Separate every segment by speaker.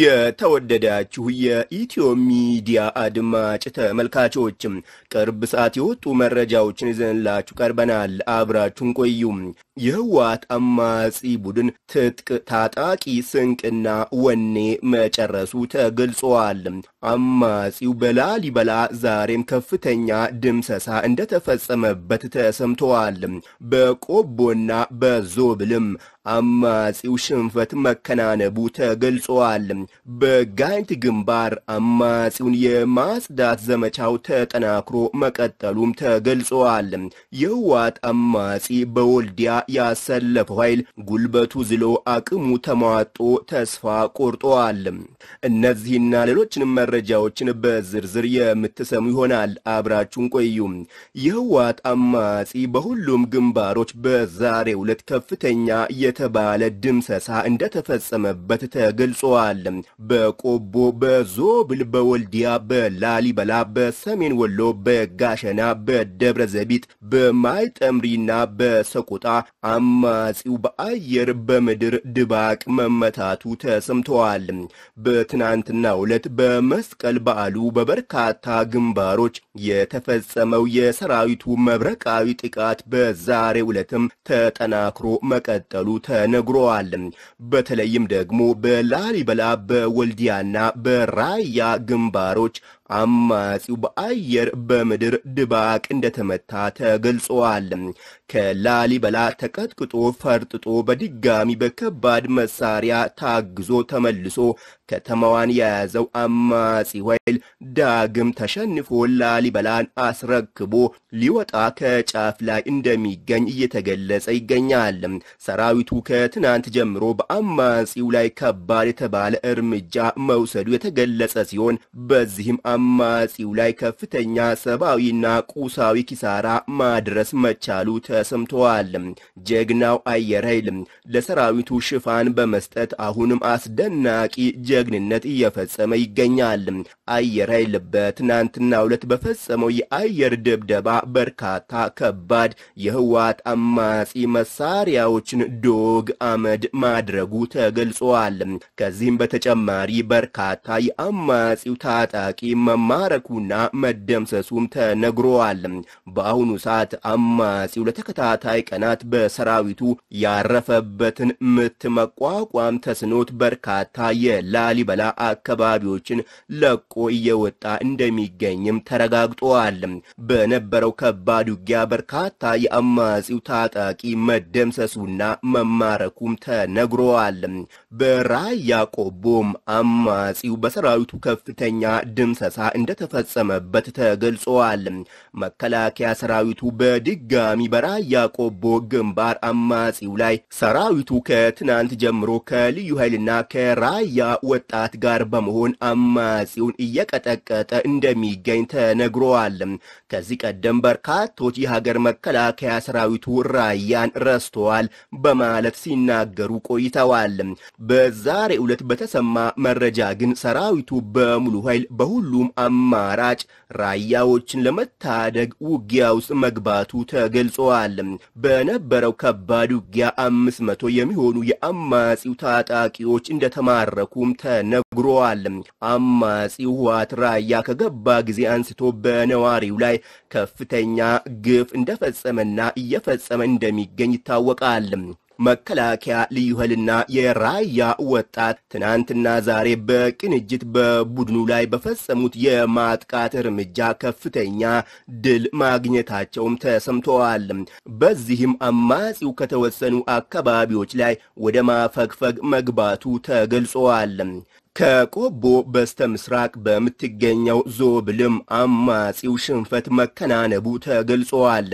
Speaker 1: የተወደዳችሁ የኢትዮ ሚዲያ አድማጭ ተመልካቾች ቅርብ ሰዓት የወጡ መረጃዎችን ይዘንላችሁ ቀርበናል። አብራችሁን ቆዩ። የህወሓት አማጺ ቡድን ትጥቅ፣ ታጣቂ፣ ስንቅና ወኔ መጨረሱ ተገልጿል። አማጺው በላሊበላ ዛሬም ከፍተኛ ድምሰሳ እንደተፈጸመበት ተሰምተዋል። በቆቦና በዞብልም አማጺው ሽንፈት መከናነቡ ተገልጿል። በጋይንት ግንባር አማጺውን የማጽዳት ዘመቻው ተጠናክሮ መቀጠሉም ተገልጿል። የህወሓት አማጺ በወልዲያ ያሰለፈው ኃይል ጉልበቱ ዝሎ አቅሙ ተሟጦ ተስፋ ቆርጧል። እነዚህና ሌሎችንም መረጃዎችን በዝርዝር የምትሰሙ ይሆናል። አብራችሁን ቆዩ። የህወሓት አማጺ በሁሉም ግንባሮች በዛሬው ዕለት ከፍተኛ የ የተባለ ድምሰሳ እንደተፈጸመበት ተገልጿል። በቆቦ፣ በዞብል፣ በወልዲያ፣ በላሊበላ፣ በሰሜን ወሎ፣ በጋሸና፣ በደብረ ዘቢጥ፣ በማይጠምሪና በሰቆጣ አማጺው በአየር በምድር ድባቅ መመታቱ ተሰምተዋል። በትናንትና ዕለት በመስቀል በዓሉ በበርካታ ግንባሮች የተፈጸመው የሰራዊቱ መብረቃዊ ጥቃት በዛሬ ዕለትም ተጠናክሮ መቀጠሉ ተነግሯል። በተለይም ደግሞ በላሊበላ በወልዲያና በራያ ግንባሮች አማጺው በአየር በምድር ድባቅ እንደተመታ ተገልጿል። ከላሊበላ ተቀጥቅጦ ፈርጥጦ በድጋሚ በከባድ መሳሪያ ታግዞ ተመልሶ ከተማዋን የያዘው አማጺ ኃይል ዳግም ተሸንፎ ላሊበላን አስረክቦ ሊወጣ ከጫፍ ላይ እንደሚገኝ እየተገለጸ ይገኛል። ሰራዊቱ ከትናንት ጀምሮ በአማጺው ላይ ከባድ የተባለ እርምጃ መውሰዱ የተገለጸ ሲሆን በዚህም በአማጺው ላይ ከፍተኛ ሰብአዊና ቁሳዊ ኪሳራ ማድረስ መቻሉ ተሰምተዋል። ጀግናው አየር ኃይል ለሰራዊቱ ሽፋን በመስጠት አሁንም አስደናቂ ጀግንነት እየፈጸመ ይገኛል። አየር ኃይል በትናንትናው ዕለት በፈጸመው የአየር ድብደባ በርካታ ከባድ የህወሓት አማጺ መሳሪያዎችን ዶግ አመድ ማድረጉ ተገልጿል። ከዚህም በተጨማሪ በርካታ የአማጺው ታጣቂ መማረኩና መደምሰሱም ተነግሮዋል። በአሁኑ ሰዓት አማጺው ለተከታታይ ቀናት በሰራዊቱ ያረፈበትን ምት መቋቋም ተስኖት በርካታ የላሊበላ አካባቢዎችን ለቆ እየወጣ እንደሚገኝም ተረጋግጧል። በነበረው ከባድ ውጊያ በርካታ የአማጺው ታጣቂ መደምሰሱና መማረኩም ተነግሮዋል። በራያ ቆቦም አማጺው በሰራዊቱ ከፍተኛ ድምሰ ቅስቀሳ እንደተፈጸመበት ተገልጿል። መከላከያ ሰራዊቱ በድጋሚ በራያ ቆቦ ግንባር አማጺው ላይ ሰራዊቱ ከትናንት ጀምሮ ከልዩ ኃይልና ከራያ ወጣት ጋር በመሆን አማጺውን እየቀጠቀጠ እንደሚገኝ ተነግሯል። ከዚህ ቀደም በርካቶች የሀገር መከላከያ ሰራዊቱ ራያን ረስተዋል በማለት ሲናገሩ ቆይተዋል። በዛሬ ዕለት በተሰማ መረጃ ግን ሰራዊቱ በሙሉ ኃይል በሁሉም አማራጭ ራያዎችን ለመታደግ ውጊያ ውስጥ መግባቱ ተገልጸዋል። በነበረው ከባድ ውጊያ አምስት መቶ የሚሆኑ የአማጺው ታጣቂዎች እንደተማረኩም ተነግሯል። አማጺው ዋት ራያ ከገባ ጊዜ አንስቶ በነዋሪው ላይ ከፍተኛ ግፍ እንደፈጸመና እየፈጸመ እንደሚገኝ ይታወቃል። መከላከያ ልዩ ኃይልና የራያ ወጣት ትናንትና ዛሬ በቅንጅት በቡድኑ ላይ በፈጸሙት የማጥቃት እርምጃ ከፍተኛ ድል ማግኘታቸውም ተሰምተዋል። በዚህም አማጺው ከተወሰኑ አካባቢዎች ላይ ወደ ማፈግፈግ መግባቱ ተገልጸዋል። ከቆቦ በስተ ምስራቅ በምትገኘው ዞብልም አማጺው ሽንፈት መከናነቡ ተገልጿል።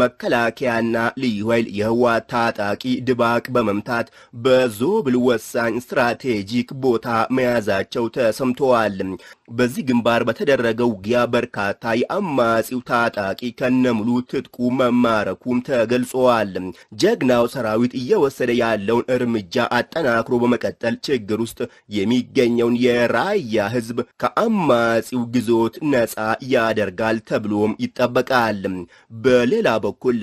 Speaker 1: መከላከያና ልዩ ኃይል የህወሓት ታጣቂ ድባቅ በመምታት በዞብል ወሳኝ ስትራቴጂክ ቦታ መያዛቸው ተሰምተዋል። በዚህ ግንባር በተደረገው ውጊያ በርካታ የአማጺው ታጣቂ ከነሙሉ ትጥቁ መማረኩም ተገልጿል። ጀግናው ሰራዊት እየወሰደ ያለውን እርምጃ አጠናክሮ በመቀጠል ችግር ውስጥ የሚገ የሚገኘውን የራያ ህዝብ ከአማጺው ግዞት ነጻ ያደርጋል ተብሎም ይጠበቃል። በሌላ በኩል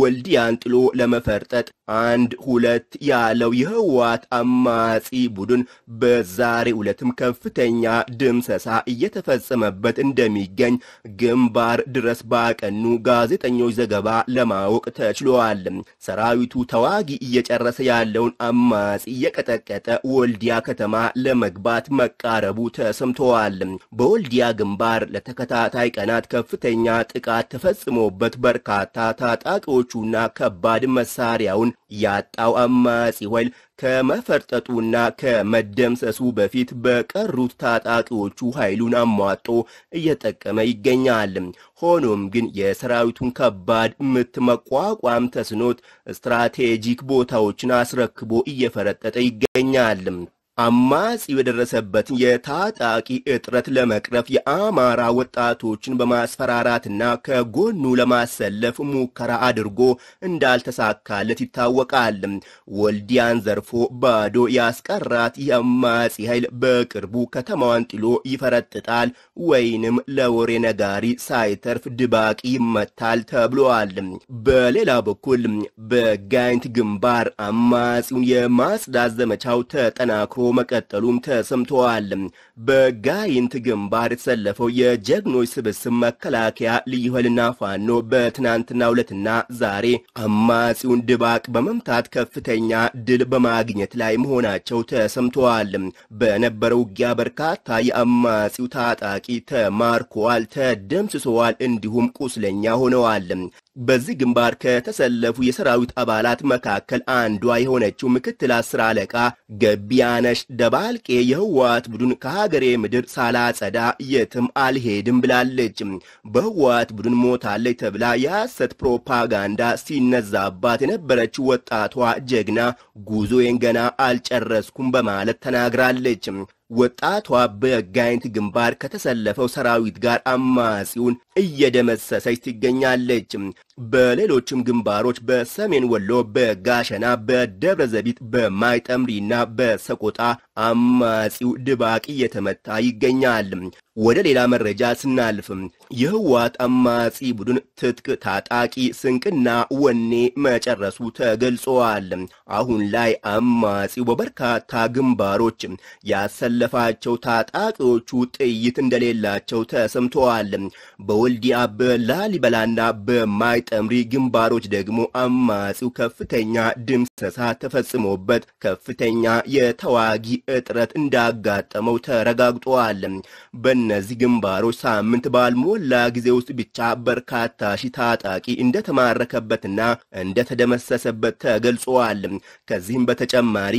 Speaker 1: ወልዲያን ጥሎ ለመፈርጠጥ አንድ ሁለት ያለው የህወሓት አማጺ ቡድን በዛሬ ዕለትም ከፍተኛ ድምሰሳ እየተፈጸመበት እንደሚገኝ ግንባር ድረስ ባቀኑ ጋዜጠኞች ዘገባ ለማወቅ ተችሏል። ሰራዊቱ ተዋጊ እየጨረሰ ያለውን አማጺ የቀጠቀጠ ወልዲያ ከተማ ለመግባት መቃረቡ ተሰምተዋል። በወልዲያ ግንባር ለተከታታይ ቀናት ከፍተኛ ጥቃት ተፈጽሞበት በርካታ ታጣቂዎች መሳሪያዎቹና ከባድ መሳሪያውን ያጣው አማጺ ኃይል ከመፈርጠጡና ከመደምሰሱ በፊት በቀሩት ታጣቂዎቹ ኃይሉን አሟጦ እየጠቀመ ይገኛል። ሆኖም ግን የሰራዊቱን ከባድ ምት መቋቋም ተስኖት ስትራቴጂክ ቦታዎችን አስረክቦ እየፈረጠጠ ይገኛል። አማጺው የደረሰበትን የታጣቂ እጥረት ለመቅረፍ የአማራ ወጣቶችን በማስፈራራትና ከጎኑ ለማሰለፍ ሙከራ አድርጎ እንዳልተሳካለት ይታወቃል። ወልዲያን ዘርፎ ባዶ ያስቀራት የአማጺ ኃይል በቅርቡ ከተማዋን ጥሎ ይፈረጥጣል ወይንም ለወሬ ነጋሪ ሳይተርፍ ድባቅ ይመታል ተብሏል። በሌላ በኩል በጋይንት ግንባር አማጺውን የማጽዳት ዘመቻው ተጠናክሮ መቀጠሉም ተሰምተዋል። በጋይንት ግንባር የተሰለፈው የጀግኖች ስብስብ መከላከያ ልዩ ኃይልና ፋኖ በትናንትና ሁለትና ዛሬ አማጺውን ድባቅ በመምታት ከፍተኛ ድል በማግኘት ላይ መሆናቸው ተሰምተዋል። በነበረው ውጊያ በርካታ የአማጺው ታጣቂ ተማርኮዋል ተደምስሰዋል፣ እንዲሁም ቁስለኛ ሆነዋል። በዚህ ግንባር ከተሰለፉ የሰራዊት አባላት መካከል አንዷ የሆነችው ምክትል አስር አለቃ ገቢያነሽ ደባልቄ የህወሓት ቡድን ከሀገ ከሀገሬ ምድር ሳላጸዳ የትም አልሄድም ብላለች። በህወሓት ቡድን ሞታለች ተብላ የሐሰት ፕሮፓጋንዳ ሲነዛባት የነበረች ወጣቷ ጀግና ጉዞዬን ገና አልጨረስኩም በማለት ተናግራለች። ወጣቷ በጋይንት ግንባር ከተሰለፈው ሰራዊት ጋር አማጺውን እየደመሰሰች ትገኛለች። በሌሎችም ግንባሮች በሰሜን ወሎ፣ በጋሸና፣ በደብረ ዘቢጥ፣ በማይጠምሪና በሰቆጣ አማጺው ድባቅ እየተመታ ይገኛል። ወደ ሌላ መረጃ ስናልፍም የህወሓት አማጺ ቡድን ትጥቅ ታጣቂ ስንቅና ወኔ መጨረሱ ተገልጸዋል። አሁን ላይ አማጺው በበርካታ ግንባሮች ያሰለፋቸው ታጣቂዎቹ ጥይት እንደሌላቸው ተሰምተዋል። በወልዲያ በላሊበላና በማይ ተምሪ ግንባሮች ደግሞ አማጺው ከፍተኛ ድምሰሳ ተፈጽሞበት ከፍተኛ የተዋጊ እጥረት እንዳጋጠመው ተረጋግጧል። በእነዚህ ግንባሮች ሳምንት ባልሞላ ጊዜ ውስጥ ብቻ በርካታ ሺህ ታጣቂ እንደተማረከበትና እንደተደመሰሰበት ተገልጿል። ከዚህም በተጨማሪ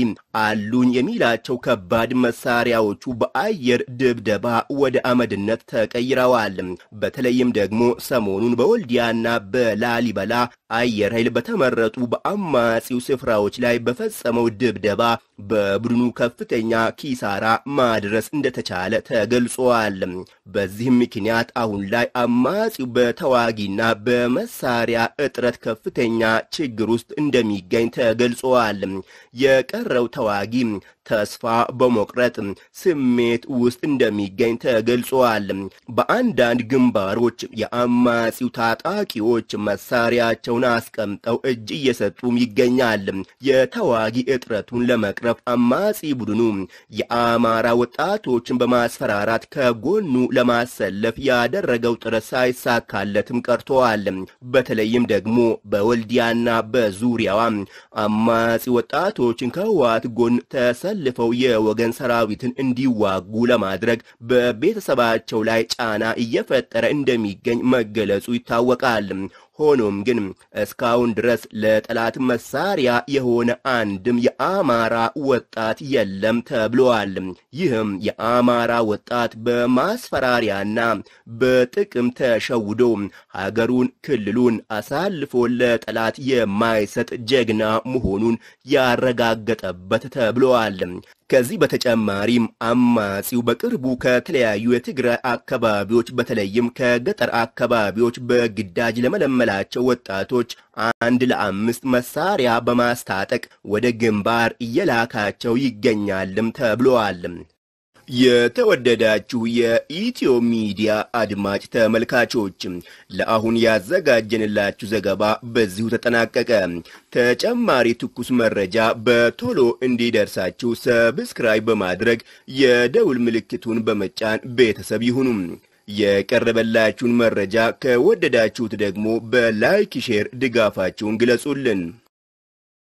Speaker 1: አሉኝ የሚላቸው ከባድ መሳሪያዎቹ በአየር ድብደባ ወደ አመድነት ተቀይረዋል። በተለይም ደግሞ ሰሞኑን በወልዲያና በ በላሊበላ አየር ኃይል በተመረጡ በአማጺው ስፍራዎች ላይ በፈጸመው ድብደባ በቡድኑ ከፍተኛ ኪሳራ ማድረስ እንደተቻለ ተገልጿል። በዚህም ምክንያት አሁን ላይ አማጺው በተዋጊና በመሳሪያ እጥረት ከፍተኛ ችግር ውስጥ እንደሚገኝ ተገልጿል። የቀረው ተዋጊ ተስፋ በመቁረጥ ስሜት ውስጥ እንደሚገኝ ተገልጿል። በአንዳንድ ግንባሮች የአማጺው ታጣቂዎች መሳሪያቸውን አስቀምጠው እጅ እየሰጡም ይገኛል። የተዋጊ እጥረቱን ለመቅረፍ አማጺ ቡድኑ የአማራ ወጣቶችን በማስፈራራት ከጎኑ ለማሰለፍ ያደረገው ጥረት ሳይሳካለትም ቀርተዋል። በተለይም ደግሞ በወልዲያና በዙሪያዋ አማጺ ወጣቶችን ከህወሓት ጎን ተሰልፈው የወገን ሰራዊትን እንዲዋጉ ለማድረግ በቤተሰባቸው ላይ ጫና እየፈጠረ እንደሚገኝ መገለጹ ይታወቃል። ሆኖም ግን እስካሁን ድረስ ለጠላት መሳሪያ የሆነ አንድም የአማራ ወጣት የለም ተብለዋል። ይህም የአማራ ወጣት በማስፈራሪያና በጥቅም ተሸውዶ ሀገሩን፣ ክልሉን አሳልፎ ለጠላት የማይሰጥ ጀግና መሆኑን ያረጋገጠበት ተብለዋል። ከዚህ በተጨማሪም አማጺው በቅርቡ ከተለያዩ የትግራይ አካባቢዎች በተለይም ከገጠር አካባቢዎች በግዳጅ ለመለመላቸው ወጣቶች አንድ ለአምስት መሳሪያ በማስታጠቅ ወደ ግንባር እየላካቸው ይገኛልም ተብለዋል። የተወደዳችሁ የኢትዮ ሚዲያ አድማጭ ተመልካቾች ለአሁን ያዘጋጀንላችሁ ዘገባ በዚሁ ተጠናቀቀ። ተጨማሪ ትኩስ መረጃ በቶሎ እንዲደርሳችሁ ሰብስክራይብ በማድረግ የደውል ምልክቱን በመጫን ቤተሰብ ይሁኑ። የቀረበላችሁን መረጃ ከወደዳችሁት ደግሞ በላይክ ሼር ድጋፋችሁን ግለጹልን።